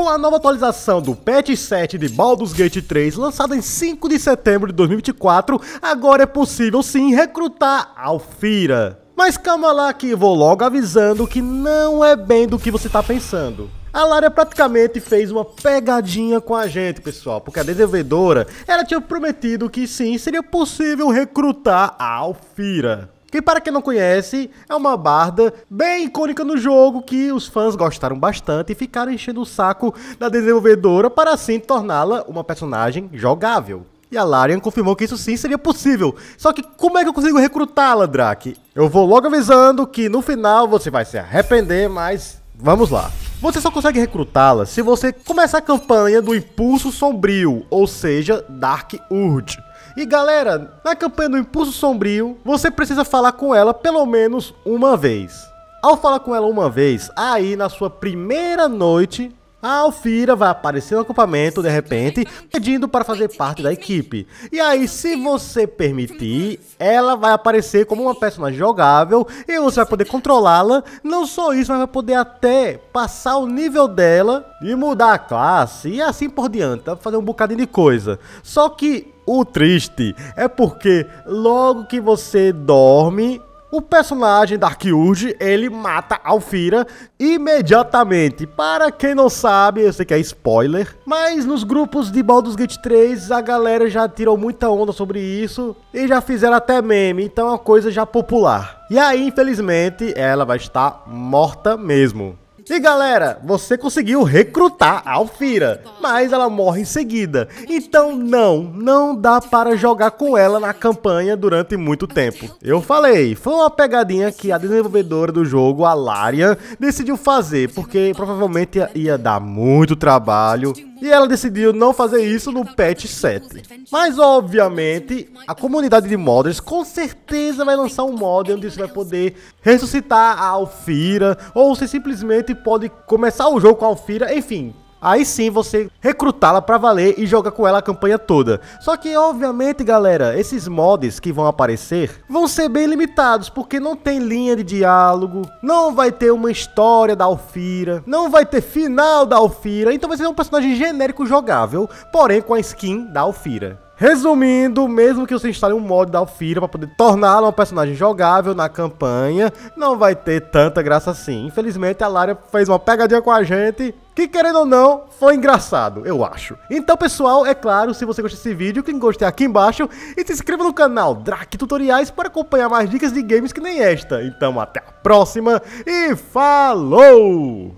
Com a nova atualização do patch 7 de Baldur's Gate 3, lançada em 5 de setembro de 2024, agora é possível sim recrutar Alfira. Mas calma lá que vou logo avisando que não é bem do que você está pensando. A Lara praticamente fez uma pegadinha com a gente, pessoal, porque a desenvolvedora, ela tinha prometido que sim, seria possível recrutar a Alfira que para quem não conhece, é uma barda bem icônica no jogo que os fãs gostaram bastante e ficaram enchendo o saco da desenvolvedora para assim torná-la uma personagem jogável. E a Larian confirmou que isso sim seria possível. Só que como é que eu consigo recrutá-la, Drake? Eu vou logo avisando que no final você vai se arrepender, mas vamos lá. Você só consegue recrutá-la se você começar a campanha do Impulso Sombrio, ou seja, Dark Urge. E galera, na campanha do Impulso Sombrio, você precisa falar com ela pelo menos uma vez. Ao falar com ela uma vez, aí na sua primeira noite, a Alfira vai aparecer no acampamento de repente, pedindo para fazer parte da equipe. E aí, se você permitir, ela vai aparecer como uma personagem jogável e você vai poder controlá-la. Não só isso, mas vai poder até passar o nível dela e mudar a classe e assim por diante. Vai fazer um bocadinho de coisa. Só que o triste é porque logo que você dorme, o personagem Dark Urge, ele mata Alfira imediatamente. Para quem não sabe, eu sei que é spoiler, mas nos grupos de Baldur's Gate 3 a galera já tirou muita onda sobre isso e já fizeram até meme, então é uma coisa já popular. E aí, infelizmente, ela vai estar morta mesmo. E galera, você conseguiu recrutar a Alfira, mas ela morre em seguida. Então não, não dá para jogar com ela na campanha durante muito tempo. Eu falei, foi uma pegadinha que a desenvolvedora do jogo, a Larian, decidiu fazer, porque provavelmente ia dar muito trabalho e ela decidiu não fazer isso no patch 7. Mas obviamente, a comunidade de modders com certeza vai lançar um mod onde você vai poder ressuscitar a Alfira, ou você simplesmente pode começar o jogo com a Alfira, enfim, Aí sim você recrutá-la para valer e joga com ela a campanha toda. Só que obviamente, galera, esses mods que vão aparecer vão ser bem limitados, porque não tem linha de diálogo, não vai ter uma história da Alfira, não vai ter final da Alfira, então vai ser um personagem genérico jogável, porém com a skin da Alfira. Resumindo, mesmo que você instale um mod da Alfira para poder torná-la uma personagem jogável na campanha, não vai ter tanta graça assim. Infelizmente, a Lara fez uma pegadinha com a gente que querendo ou não, foi engraçado, eu acho. Então, pessoal, é claro, se você gostou desse vídeo, clique em gostei é aqui embaixo e se inscreva no canal Drac Tutoriais para acompanhar mais dicas de games que nem esta. Então, até a próxima e falou!